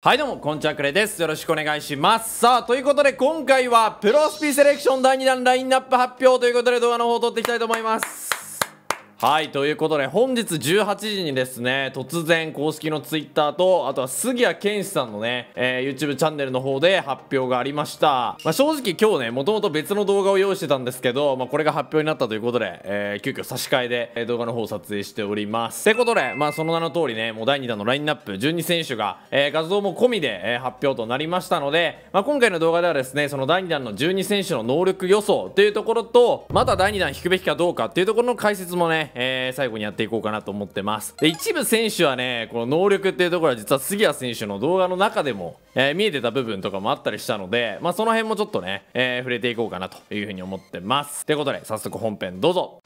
はいどうも、こんちゃくれです。よろしくお願いします。さあ、ということで今回はプロスピセレクション第2弾ラインナップ発表ということで動画の方を撮っていきたいと思います。はいということで本日18時にですね突然公式の Twitter とあとは杉谷拳士さんのね、えー、YouTube チャンネルの方で発表がありました、まあ、正直今日ねもともと別の動画を用意してたんですけど、まあ、これが発表になったということで、えー、急遽差し替えで動画の方を撮影しておりますてことでまあその名の通りねもう第2弾のラインナップ12選手が、えー、画像も込みで、え発表となりましたので、まあ、今回の動画ではですねその第2弾の12選手の能力予想というところとまた第2弾引くべきかどうかっていうところの解説もねえー、最後にやっていこうかなと思ってます。で、一部選手はね、この能力っていうところは実は杉谷選手の動画の中でも、えー、見えてた部分とかもあったりしたので、まあ、その辺もちょっとね、えー、触れていこうかなというふうに思ってます。ということで、早速本編どうぞ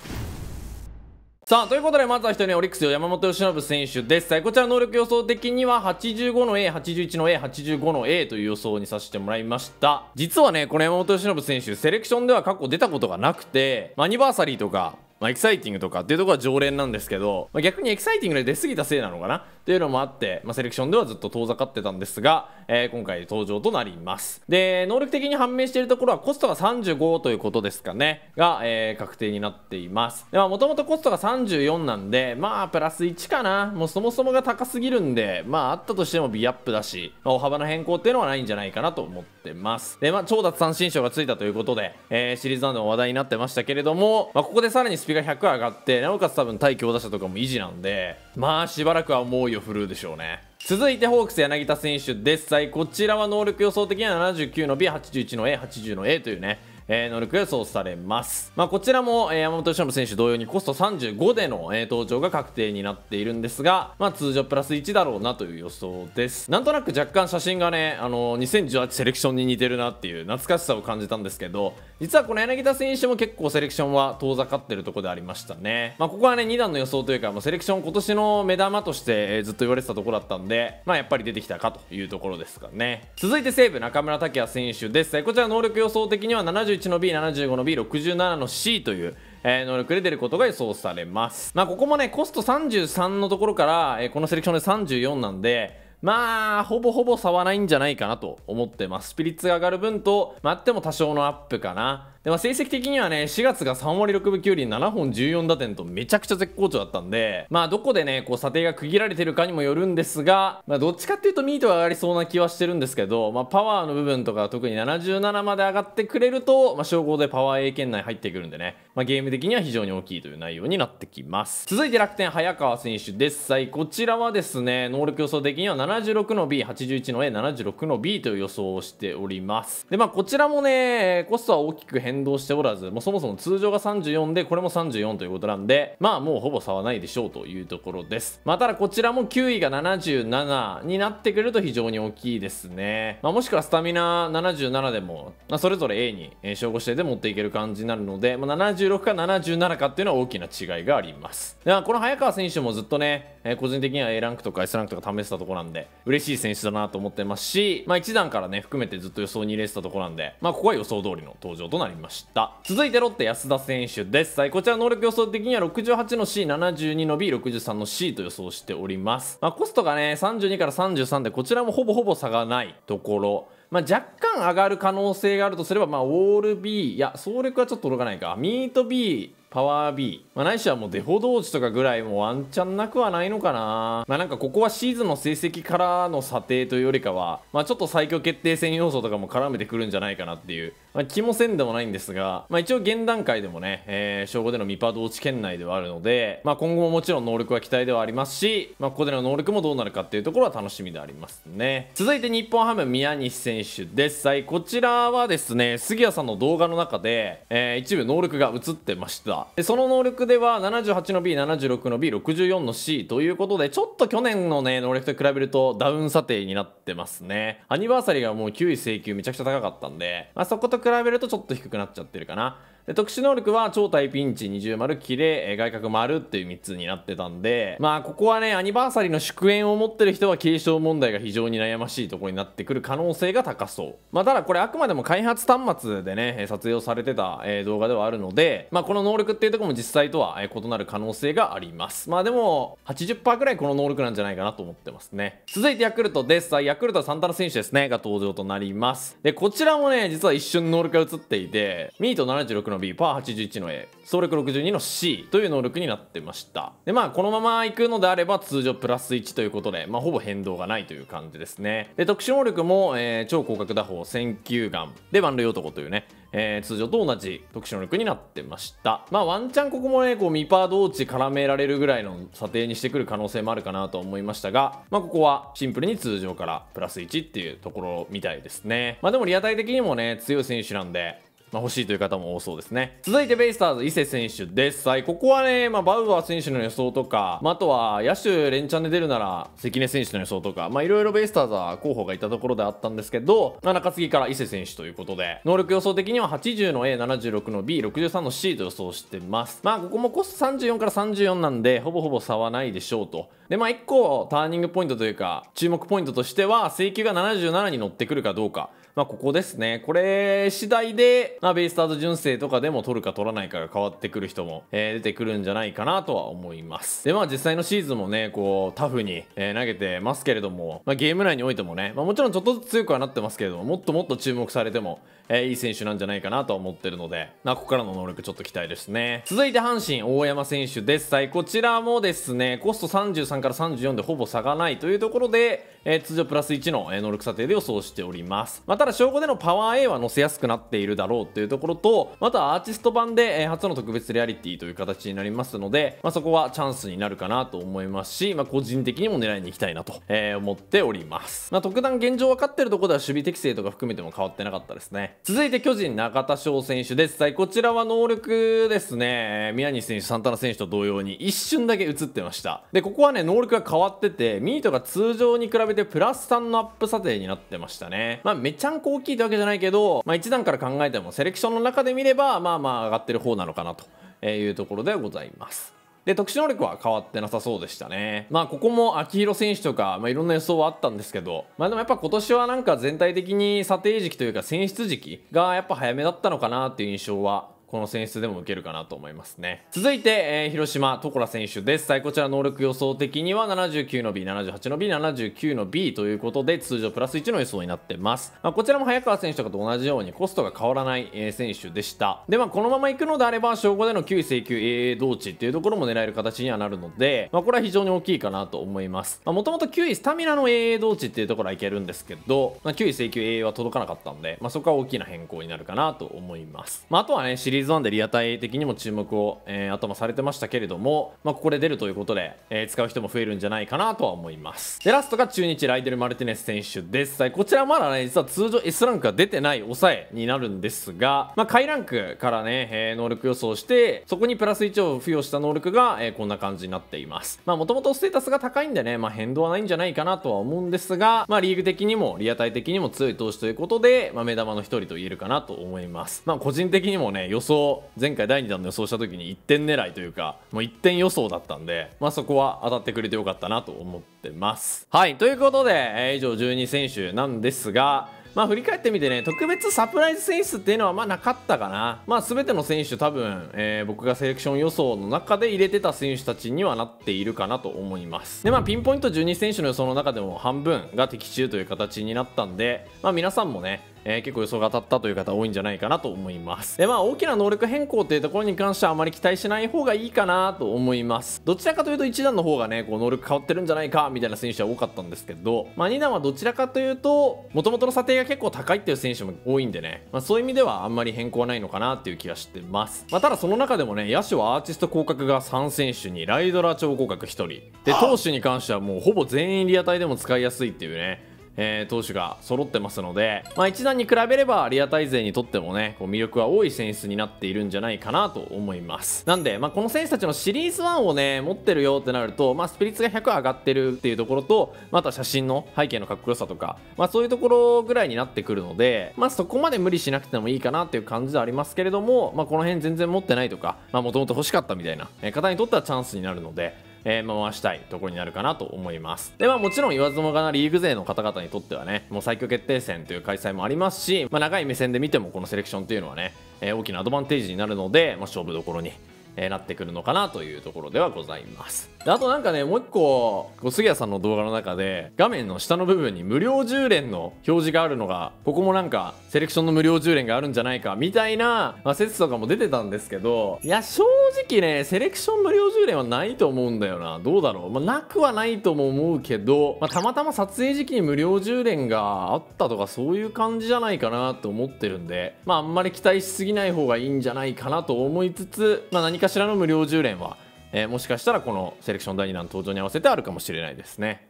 さあ、ということで、まずは1人オリックス山本由伸選手です。こちら能力予想的には、85の A、81の A、85の A という予想にさせてもらいました。実はね、この山本由伸選手、セレクションでは過去出たことがなくて、アニバーサリーとか、まあ、エキサイティングとかっていうところは常連なんですけど、まあ、逆にエキサイティングで出過ぎたせいなのかなっていうのもあって、まあ、セレクションではずっと遠ざかってたんですが、えー、今回登場となりますで能力的に判明しているところはコストが35ということですかねが、えー、確定になっていますでもともとコストが34なんでまあプラス1かなもうそもそもが高すぎるんでまああったとしても B アップだし、まあ、大幅な変更っていうのはないんじゃないかなと思ってますでまあ超奪三振賞がついたということで、えー、シリーズなども話題になってましたけれども、まあ、ここでさらにスピが100上がってなおかつ多分対強打者とかも維持なんでまあしばらくは猛威を振るうでしょうね続いてホークス柳田選手ですこちらは能力予想的には79の B81 の A80 の A というねえー、能力が想されます。まあ、こちらも、えー、山本由伸選手同様にコスト35での、えー、登場が確定になっているんですが、まあ、通常プラス1だろうなという予想です。なんとなく若干写真がね、あのー、2018セレクションに似てるなっていう懐かしさを感じたんですけど、実はこの柳田選手も結構セレクションは遠ざかってるとこでありましたね。まあ、ここはね、2段の予想というか、まあ、セレクション今年の目玉として、えー、ずっと言われてたところだったんで、まあ、やっぱり出てきたかというところですかね。続いて西武中村拓也選手です。こちら能力予想的には70 1の B75 の B67 の C という、えー、能力で出ることが予想されますまあここもねコスト33のところから、えー、このセレクションで34なんでまあ、ほぼほぼ差はないんじゃないかなと思ってます。スピリッツが上がる分と、まあっても多少のアップかな。でまあ、成績的にはね4月が3割6分9厘7本14打点とめちゃくちゃ絶好調だったんでまあどこでねこう査定が区切られてるかにもよるんですが、まあ、どっちかっていうとミートが上がりそうな気はしてるんですけど、まあ、パワーの部分とか特に77まで上がってくれると、まあ、称号でパワー A 圏内入ってくるんでね、まあ、ゲーム的には非常に大きいという内容になってきます続いて楽天早川選手ですい、こちらはですね能力予想的には76の B81 の A76 の B という予想をしておりますでまあこちらもねコストは大きく変変動しておらず、もうそもそも通常が34で、これも34ということなんで、まあもうほぼ差はないでしょうというところです。まあただこちらも9位が77になってくると非常に大きいですね。まあもしくはスタミナ77でも、まあそれぞれ A に称号指定で持っていける感じになるので、まあ76か77かっていうのは大きな違いがあります。でこの早川選手もずっとね、えー、個人的には A ランクとか S ランクとか試したとこなんで、嬉しい選手だなと思ってますし、まあ1段からね、含めてずっと予想に入れてたとこなんで、まあここは予想通りの登場となります。ました続いてロッテ安田選手ですこちら能力予想的には68の C72 の B63 の C と予想しております、まあ、コストがね32から33でこちらもほぼほぼ差がないところまあ、若干上がる可能性があるとすれば、まあ、ウォール B、いや、総力はちょっと届かないか。ミート B、パワー B。まあ、ないしはもうデフォ同士とかぐらいもワンチャンなくはないのかな。まあ、なんかここはシーズンの成績からの査定というよりかは、まあ、ちょっと最強決定戦要素とかも絡めてくるんじゃないかなっていうまあ、気もせんでもないんですが、まあ、一応現段階でもね、えー、小5でのミパ落地圏内ではあるので、まあ、今後ももちろん能力は期待ではありますし、まあ、ここでの能力もどうなるかっていうところは楽しみでありますね続いて日本ハム宮西選手ですはいこちらはですね杉谷さんの動画の中で、えー、一部能力が映ってましたでその能力では78の B76 の B64 の C ということでちょっと去年のね能力と比べるとダウン査定になってますねアニバーサリーがもう9位請求めちゃくちゃ高かったんで、まあ、そこと比べるとちょっと低くなっちゃってるかな。で特殊能力は超大ピンチ二重丸キレ外角丸っていう3つになってたんでまあここはねアニバーサリーの祝宴を持ってる人は継承問題が非常に悩ましいところになってくる可能性が高そうまあただこれあくまでも開発端末でね撮影をされてた、動画ではあるのでまあこの能力っていうとこも実際とは、異なる可能性がありますまあでも80%くらいこの能力なんじゃないかなと思ってますね続いてヤクルトですヤクルトはサンタナ選手ですねが登場となりますでこちらもね実は一瞬能力が移っていてミート76の B パー81の A 総力62の C という能力になってましたでまあこのままいくのであれば通常プラス1ということで、まあ、ほぼ変動がないという感じですねで特殊能力も、えー、超広角打法選球眼で万塁男というねえー、通常と同じ特殊能力になってましたまあワンチャンここもねこうミパー同値絡められるぐらいの査定にしてくる可能性もあるかなと思いましたがまあここはシンプルに通常からプラス1っていうところみたいですねまあでもリアタイ的にもね強い選手なんでまあ、欲しいという方も多そうですね。続いてベイスターズ、伊勢選手です。はい、ここはね、まあ、バウアー選手の予想とか、まあ、あとは野手連チャンで出るなら関根選手の予想とか、まいろいろベイスターズは候補がいたところであったんですけど、まあ、中継ぎから伊勢選手ということで、能力予想的には80の A、76の B、63の C と予想してます。まあ、ここもコスト34から34なんで、ほぼほぼ差はないでしょうと。で、まあ、1個ターニングポイントというか、注目ポイントとしては、請求が77に乗ってくるかどうか。まあ、ここですね。これ次第で、まあ、ベイスターズ純正とかでも取るか取らないかが変わってくる人も、えー、出てくるんじゃないかなとは思います。で、まあ実際のシーズンもね、こう、タフに、えー、投げてますけれども、まあ、ゲーム内においてもね、まあ、もちろんちょっとずつ強くはなってますけれども、もっともっと注目されても、えー、いい選手なんじゃないかなと思ってるので、まあ、ここからの能力ちょっと期待ですね。続いて阪神、大山選手です。はい、こちらもですね、コスト33から34でほぼ差がないというところで、えー、通常プラス1の、え能力査定で予想しております。まただ、証拠でのパワー A は載せやすくなっているだろうというところと、またアーティスト版で、え初の特別リアリティという形になりますので、まあ、そこはチャンスになるかなと思いますし、まあ、個人的にも狙いに行きたいなと、え思っております。まあ、特段現状分かってるところでは守備適性とか含めても変わってなかったですね。続いて巨人中田翔選手です。こちらは能力ですね。宮西選手、サンタナ選手と同様に一瞬だけ映ってました。で、ここはね、能力が変わってて、ミートが通常に比べてプラス3のアップ査定になってましたね。まあ、めちゃ段こ大きいってわけじゃないけど、まあ、1段から考えてもセレクションの中で見ればまあまあ上がってる方なのかなというところでございます。で、特殊能力は変わってなさそうでしたね。まあ、ここも秋広選手とか、まあ、いろんな予想はあったんですけど、まあでもやっぱ今年はなんか全体的に査定時期というか選出時期がやっぱ早めだったのかなっていう印象はこの選出でも受けるかなと思いますね。続いて、えー、広島、所選手です。はい、こちら能力予想的には79の B、78の B、79の B ということで、通常プラス1の予想になってます。まあ、こちらも早川選手とかと同じようにコストが変わらない、えー、選手でした。で、まあ、このまま行くのであれば、小5での9位請求 AA 同値っていうところも狙える形にはなるので、まあ、これは非常に大きいかなと思います。もともと9位スタミナの AA 同値っていうところはいけるんですけど、まあ、9位請求 AA は届かなかったんで、まあ、そこは大きな変更になるかなと思います。まあ、あとはね、シリーズーズ1でリアタイ的にも注目を、えー、頭されてましたけれども、まあ、ここで出るということで、えー、使う人も増えるんじゃないかなとは思いますでラストが中日ライデル・マルティネス選手ですこちらまだね実は通常 S ランクは出てない抑えになるんですが、まあ、下位ランクからね、えー、能力予想してそこにプラス1を付与した能力が、えー、こんな感じになっていますまあもともとステータスが高いんでね、まあ、変動はないんじゃないかなとは思うんですが、まあ、リーグ的にもリアタイ的にも強い投手ということで、まあ、目玉の一人と言えるかなと思いますまあ個人的にもね予想想前回第2弾の予想した時に1点狙いというかもう1点予想だったんで、まあ、そこは当たってくれてよかったなと思ってますはいということで、えー、以上12選手なんですがまあ振り返ってみてね、特別サプライズ選出っていうのはまあなかったかな。まあ全ての選手多分、えー、僕がセレクション予想の中で入れてた選手たちにはなっているかなと思います。でまあピンポイント12選手の予想の中でも半分が的中という形になったんで、まあ皆さんもね、えー、結構予想が当たったという方多いんじゃないかなと思います。で、まあ大きな能力変更っていうところに関してはあまり期待しない方がいいかなと思います。どちらかというと1段の方がね、こう能力変わってるんじゃないかみたいな選手は多かったんですけど、まあ2段はどちらかというと、もともとの査定が結構高いっていう選手も多いんでね、まあそういう意味ではあんまり変更はないのかなっていう気がしてます。まあただその中でもね、野手はアーティスト降格が3選手に、ライドラ超降格1人。で、投手に関してはもうほぼ全員リアタイでも使いやすいっていうね、えー、投手が揃ってますので、まあ、一段に比べればリアタイ勢にとってもねこう魅力は多い選出になっているんじゃないかなと思いますなんで、まあ、この選手たちのシリーズ1をね持ってるよってなると、まあ、スピリッツが100上がってるっていうところとまた写真の背景のかっこよさとか、まあ、そういうところぐらいになってくるので、まあ、そこまで無理しなくてもいいかなっていう感じではありますけれども、まあ、この辺全然持ってないとかもともと欲しかったみたいな方にとってはチャンスになるのでえー、回したいところになるかなと思いますでまあもちろん言わずもがなリーグ勢の方々にとってはねもう最強決定戦という開催もありますし、まあ、長い目線で見てもこのセレクションというのはね、えー、大きなアドバンテージになるので、まあ、勝負どころにえー、なってくるのかなというところではございますであとなんかねもう一個杉谷さんの動画の中で画面の下の部分に無料充連の表示があるのがここもなんかセレクションの無料充連があるんじゃないかみたいな、まあ、説とかも出てたんですけどいや正直ねセレクション無料充連はないと思うんだよなどうだろう、まあ、なくはないとも思うけど、まあ、たまたま撮影時期に無料充連があったとかそういう感じじゃないかなと思ってるんでまああんまり期待しすぎない方がいいんじゃないかなと思いつつまあ何かかしらの無料10連は、えー、もしかしたらこのセレクション第2弾登場に合わせてあるかもしれないですね。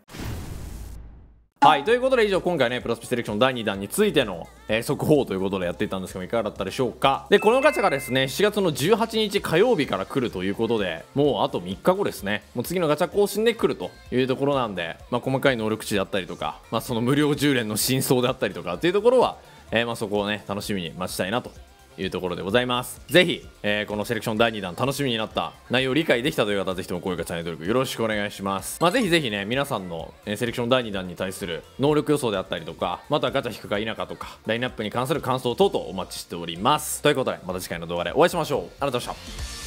はい、ということで以上今回ね、プロスピセレクション第2弾についての、えー、速報ということでやっていたんですけどいかがだったでしょうかで、このガチャがですね、7月の18日火曜日から来るということで、もうあと3日後ですね、もう次のガチャ更新で来るというところなんで、まあ、細かい能力値であったりとか、まあ、その無料10連の真相であったりとかっていうところは、えー、まあ、そこをね、楽しみに待ちたいなというところでございますぜひ、えー、このセレクション第2弾楽しみになった内容を理解できたという方ぜひとも高評価チャンネル登録よろしくお願いしますまあぜひぜひね皆さんの、えー、セレクション第2弾に対する能力予想であったりとかまたガチャ引くか否かとかラインナップに関する感想等々お待ちしておりますということでまた次回の動画でお会いしましょうありがとうございました